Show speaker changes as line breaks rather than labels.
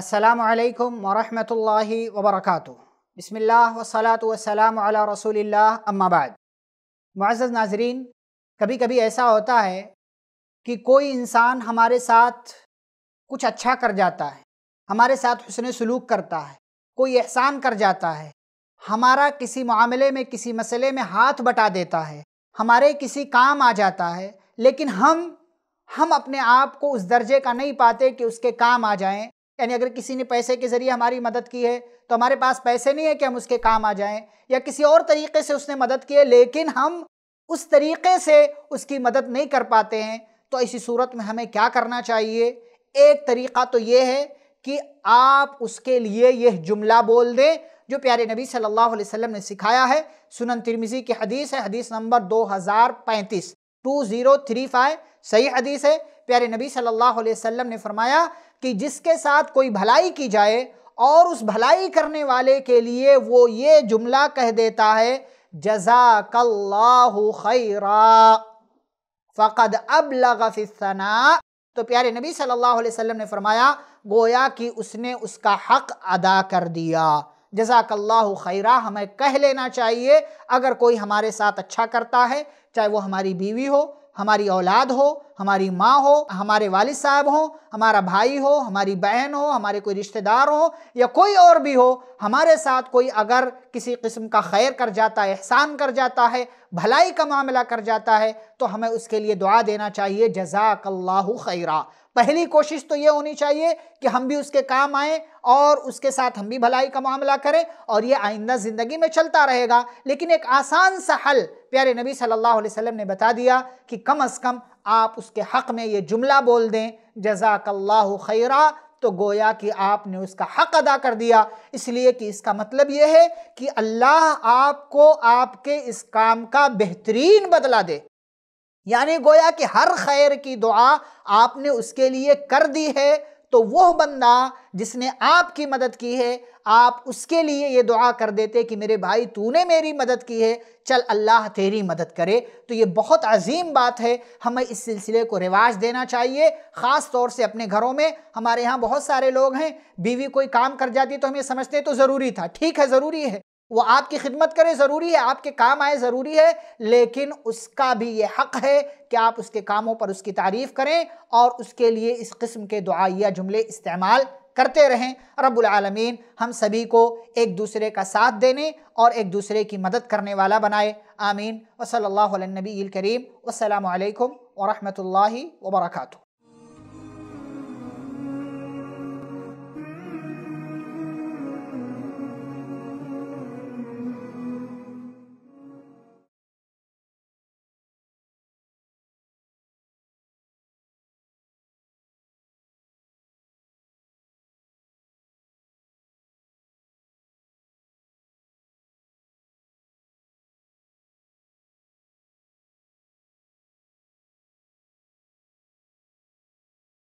السلام علیکم ورحمۃ اللہ وبرکاتہ بسم اللہ وسلات وسلام علی رسول اللہ اما بعد معزز ناظرین کبھی کبھی ایسا ہوتا ہے کہ کوئی انسان ہمارے ساتھ کچھ اچھا کر جاتا ہے ہمارے ساتھ حسن سلوک کرتا ہے کوئی احسان کر جاتا ہے ہمارا کسی معاملے میں کسی مسئلے میں ہاتھ بٹا دیتا ہے ہمارے کسی کام آ جاتا ہے لیکن ہم ہم اپنے آپ کو اس درجے کا نہیں پاتے کہ اس کے کام آ جائیں یعنی اگر کسی نے پیسے کے ذریعے ہماری مدد کی ہے تو ہمارے پاس پیسے نہیں ہے کہ ہم اس کے کام آ جائیں یا کسی اور طریقے سے اس نے مدد کی ہے لیکن ہم اس طریقے سے اس کی مدد نہیں کر پاتے ہیں تو اسی صورت میں ہمیں کیا کرنا چاہیے ایک طریقہ تو یہ ہے کہ آپ اس کے لیے یہ جملہ بول دیں جو پیارے نبی صلی اللہ علیہ وسلم نے سکھایا ہے سنن ترمیزی کی حدیث ہے حدیث نمبر دو ہزار پینتیس صحیح حدیث ہے پیارے نبی صلی اللہ علیہ وسلم نے فرمایا کہ جس کے ساتھ کوئی بھلائی کی جائے اور اس بھلائی کرنے والے کے لیے وہ یہ جملہ کہہ دیتا ہے جزاک اللہ خیرا فقد ابلغ فی الثناء تو پیارے نبی صلی اللہ علیہ وسلم نے فرمایا گویا کہ اس نے اس کا حق ادا کر دیا جزاک اللہ خیرہ ہمیں کہہ لینا چاہیے اگر کوئی ہمارے ساتھ اچھا کرتا ہے چاہے وہ ہماری بیوی ہو ہماری اولاد ہو ہماری ماں ہو ہمارے والد صاحب ہوں ہمارا بھائی ہو ہماری بہن ہو ہمارے کوئی رشتہ دار ہو یا کوئی اور بھی ہو ہمارے ساتھ کوئی اگر کسی قسم کا خیر کر جاتا ہے احسان کر جاتا ہے بھلائی کا معاملہ کر جاتا ہے تو ہمیں اس کے لیے دعا دینا چاہیے جزاک اللہ خیرہ پہلی کوشش تو یہ ہونی چاہیے کہ ہم بھی اس کے کام آئیں اور اس کے ساتھ ہم بھی بھلائی کا معاملہ کریں اور یہ آئندہ زندگی میں چلتا رہے گا لیکن ایک آسان سا حل پیارے نبی صلی اللہ علیہ وسلم نے بتا دیا کہ کم از کم آپ اس کے حق میں یہ جملہ بول دیں جزاک اللہ خیرہ تو گویا کہ آپ نے اس کا حق ادا کر دیا اس لیے کہ اس کا مطلب یہ ہے کہ اللہ آپ کو آپ کے اس کام کا بہترین بدلہ دے یعنی گویا کہ ہر خیر کی دعا آپ نے اس کے لیے کر دی ہے تو وہ بندہ جس نے آپ کی مدد کی ہے آپ اس کے لیے یہ دعا کر دیتے کہ میرے بھائی تو نے میری مدد کی ہے چل اللہ تیری مدد کرے تو یہ بہت عظیم بات ہے ہمیں اس سلسلے کو رواج دینا چاہیے خاص طور سے اپنے گھروں میں ہمارے ہاں بہت سارے لوگ ہیں بیوی کوئی کام کر جاتی تو ہم یہ سمجھتے تو ضروری تھا ٹھیک ہے ضروری ہے وہ آپ کی خدمت کرے ضروری ہے آپ کے کام آئے ضروری ہے لیکن اس کا بھی یہ حق ہے کہ آپ اس کے کاموں پر اس کی تعریف کریں اور اس کے لیے اس قسم کے دعائیہ جملے استعمال کرتے رہیں رب العالمین ہم سبھی کو ایک دوسرے کا ساتھ دینے اور ایک دوسرے کی مدد کرنے والا بنائے آمین وصل اللہ علیہ نبی کریم والسلام علیکم ورحمت اللہ وبرکاتہ